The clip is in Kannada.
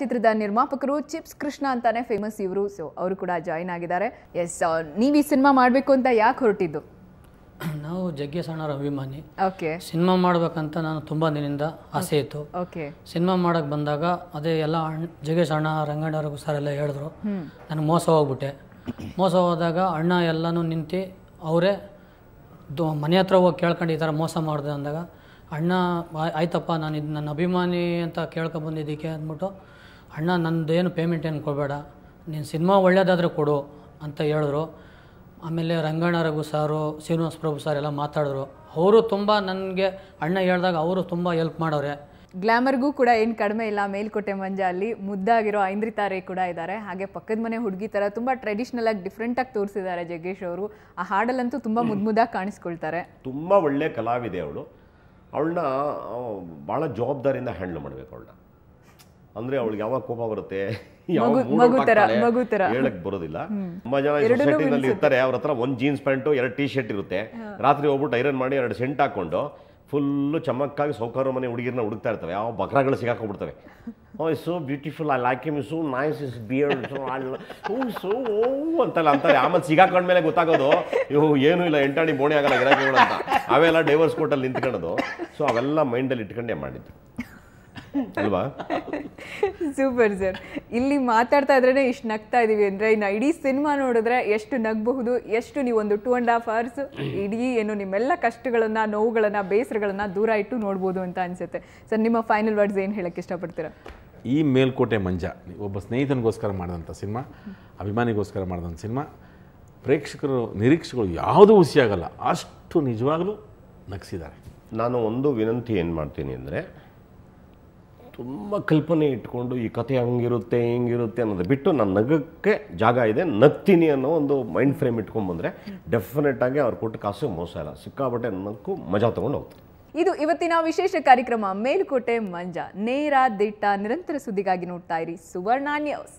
ಚಿತ್ರದ ನಿರ್ಮಾಪಕರು ಚಿಪ್ಸ್ ಕೃಷ್ಣ ಅಂತಾನೆ ಫೇಮಸ್ ಇವರು ಸೊ ಅವರು ಕೂಡ ಜಾಯಿನ್ ಆಗಿದ್ದಾರೆ ಎಸ್ ನೀವು ಈ ಸಿನಿಮಾ ಮಾಡಬೇಕು ಅಂತ ಯಾಕೆ ಹೊರಟಿದ್ದು ನಾವು ಜಗ್ಗಿ ಅಭಿಮಾನಿ ಓಕೆ ಸಿನಿಮಾ ಮಾಡ್ಬೇಕಂತ ನಾನು ತುಂಬ ದಿನದಿಂದ ಆಸೆ ಇತ್ತು ಓಕೆ ಸಿನಿಮಾ ಮಾಡೋಕೆ ಬಂದಾಗ ಅದೇ ಎಲ್ಲ ಜಗ್ಗಿ ಸಣ್ಣ ರಂಗಣ್ಣವ್ರಿಗೂ ಸರ್ ಎಲ್ಲ ಹೇಳಿದ್ರು ನನಗೆ ಮೋಸ ಹೋಗ್ಬಿಟ್ಟೆ ಮೋಸ ಹೋದಾಗ ಅಣ್ಣ ಎಲ್ಲನೂ ನಿಂತು ಅವರೇ ಮನೆ ಹತ್ರ ಹೋಗಿ ಕೇಳ್ಕೊಂಡು ಈ ಥರ ಮೋಸ ಮಾಡಿದೆ ಅಂದಾಗ ಅಣ್ಣ ಆಯ್ತಪ್ಪ ನಾನು ಇದು ನನ್ನ ಅಭಿಮಾನಿ ಅಂತ ಕೇಳ್ಕೊಬಂದಿದ್ದಕ್ಕೆ ಅಂದ್ಬಿಟ್ಟು ಅಣ್ಣ ನಂದೇನು ಪೇಮೆಂಟ್ ಏನು ಕೊಡಬೇಡ ನೀನು ಸಿನಿಮಾ ಒಳ್ಳೇದಾದರೆ ಕೊಡು ಅಂತ ಹೇಳಿದ್ರು ಆಮೇಲೆ ರಂಗಣ್ಣ ರಘು ಸಾರು ಶ್ರೀನಿವಾಸ ಪ್ರಭು ಸಾರ್ ಎಲ್ಲ ಮಾತಾಡಿದ್ರು ಅವರು ತುಂಬ ನನಗೆ ಅಣ್ಣ ಹೇಳಿದಾಗ ಅವರು ತುಂಬ ಹೆಲ್ಪ್ ಮಾಡೋರೆ ಗ್ಲಾಮರ್ಗೂ ಕೂಡ ಏನು ಕಡಿಮೆ ಇಲ್ಲ ಮೇಲ್ಕೋಟೆ ಮಂಜ ಅಲ್ಲಿ ಮುದ್ದಾಗಿರೋ ಐಂದ್ರಿತಾ ಕೂಡ ಇದ್ದಾರೆ ಹಾಗೆ ಪಕ್ಕದ ಮನೆ ಹುಡುಗಿ ಥರ ತುಂಬ ಟ್ರೆಡಿಷ್ನಲ್ ಆಗಿ ಡಿಫ್ರೆಂಟಾಗಿ ತೋರಿಸಿದ್ದಾರೆ ಜಗ್ಗೇಶ್ ಅವರು ಆ ಹಾಡಲ್ಲಂತೂ ತುಂಬ ಮುದ್ದು ಮುದ್ದಾಗಿ ಕಾಣಿಸ್ಕೊಳ್ತಾರೆ ತುಂಬ ಒಳ್ಳೆ ಕಲಾವಿದೆ ಅವಳು ಅವಳನ್ನ ಭಾಳ ಜವಾಬ್ದಾರಿಯಿಂದ ಹ್ಯಾಂಡಲ್ ಮಾಡಬೇಕು ಅವಳನ್ನ ಅಂದ್ರೆ ಅವಳಿಗೆ ಯಾವಾಗ ಕೋಪ ಬರುತ್ತೆ ಹೇಳಕ್ ಬರೋದಿಲ್ಲ ತುಂಬಾ ಜನ ಸೆಂಟಿನಲ್ಲಿ ಇರ್ತಾರೆ ಅವ್ರ ಹತ್ರ ಒಂದ್ ಜೀನ್ಸ್ ಪ್ಯಾಂಟು ಎರಡು ಟೀ ಶರ್ಟ್ ಇರುತ್ತೆ ರಾತ್ರಿ ಹೋಗ್ಬಿಟ್ಟು ಐರನ್ ಮಾಡಿ ಎರಡು ಸೆಂಟ್ ಹಾಕೊಂಡು ಫುಲ್ಲು ಚಮಕ್ಕಾಗಿ ಸೌಕಾರ ಮನೆ ಹುಡುಗಿರನ್ನ ಹುಡುಕ್ತಾ ಇರ್ತವೆ ಯಾವ ಬಕ್ರಾಗಳು ಸಿಗಾಕೊಂಡ್ಬಿಡ್ತವೆ oh is so beautiful I like him so nice is beard so oh so oh ಅಂತಲ್ಲ ಅಂತಾರೆ ಆಮೇಲೆ ಸಿಗಾಕೊಂಡ್ಮೇಲೆ ಗೊತ್ತಾಗೋದು ಇವು ಏನೂ ಇಲ್ಲ ಎಂಟಾಣಿ ಬೋಣಿ ಆಗಲ್ಲ ಗಿರಾಕಿಗಳು ಅಂತ ಅವೆಲ್ಲ ಡೈವರ್ಸ್ ಕೋರ್ಟಲ್ಲಿ ನಿಂತ್ಕೊಳ್ಳೋದು ಸೊ ಅವೆಲ್ಲ ಮೈಂಡಲ್ಲಿ ಇಟ್ಕೊಂಡೇ ಮಾಡಿದ್ದು ಅಲ್ವಾ ಸೂಪರ್ ಸರ್ ಇಲ್ಲಿ ಮಾತಾಡ್ತಾ ಇದ್ರೆ ಇಷ್ಟು ನಗ್ತಾ ಇದೀವಿ ಅಂದ್ರೆ ಇನ್ನು ಇಡೀ ಸಿನಿಮಾ ನೋಡಿದ್ರೆ ಎಷ್ಟು ನಗಬಹುದು ಎಷ್ಟು ನೀವೊಂದು ಟೂ ಅಂಡ್ ಹಾಫ್ ಅವರ್ಸ್ ಇಡೀ ಏನು ನಿಮ್ಮೆಲ್ಲ ಕಷ್ಟಗಳನ್ನ ನೋವುಗಳನ್ನ ಬೇಸರಗಳನ್ನ ದೂರ ಇಟ್ಟು ನೋಡ್ಬೋದು ಅಂತ ಅನ್ಸುತ್ತೆ ಸರ್ ನಿಮ್ಮ ಫೈನಲ್ ವರ್ಡ್ಸ್ ಏನು ಹೇಳಕ್ಕೆ ಇಷ್ಟಪಡ್ತೀರಾ ಈ ಮೇಲ್ಕೋಟೆ ಮಂಜ ಒಬ್ಬ ಸ್ನೇಹಿತನಿಗೋಸ್ಕರ ಮಾಡಿದಂಥ ಸಿನಿಮಾ ಅಭಿಮಾನಿಗೋಸ್ಕರ ಮಾಡಿದಂಥ ಸಿನಿಮಾ ಪ್ರೇಕ್ಷಕರು ನಿರೀಕ್ಷೆಗಳು ಯಾವುದೂ ಹುಸಿಯಾಗಲ್ಲ ಅಷ್ಟು ನಿಜವಾಗಲೂ ನಗಿಸಿದ್ದಾರೆ ನಾನು ಒಂದು ವಿನಂತಿ ಏನು ಮಾಡ್ತೀನಿ ಅಂದರೆ ತುಂಬ ಕಲ್ಪನೆ ಇಟ್ಕೊಂಡು ಈ ಕಥೆ ಹಂಗಿರುತ್ತೆ ಹಿಂಗಿರುತ್ತೆ ಅನ್ನೋದು ಬಿಟ್ಟು ನನ್ನ ನಗಕ್ಕೆ ಜಾಗ ಇದೆ ನಗ್ತೀನಿ ಅನ್ನೋ ಒಂದು ಮೈಂಡ್ ಫ್ರೇಮ್ ಇಟ್ಕೊಂಡ್ಬಂದ್ರೆ ಡೆಫಿನೆಟಾಗಿ ಅವ್ರು ಕೊಟ್ಟು ಕಾಸು ಮೋಸ ಇಲ್ಲ ಸಿಕ್ಕಾಪಟ್ಟೆ ನಕ್ಕು ಮಜಾ ತೊಗೊಂಡು ಹೋಗ್ತಾರೆ ಇದು ಇವತ್ತಿನ ವಿಶೇಷ ಕಾರ್ಯಕ್ರಮ ಮೇಲುಕೋಟೆ ಮಂಜ ನೇರ ದಿಟ್ಟ ನಿರಂತರ ಸುದ್ದಿಗಾಗಿ ನೋಡ್ತಾ ಇರಿ ಸುವರ್ಣ ನ್ಯೂಸ್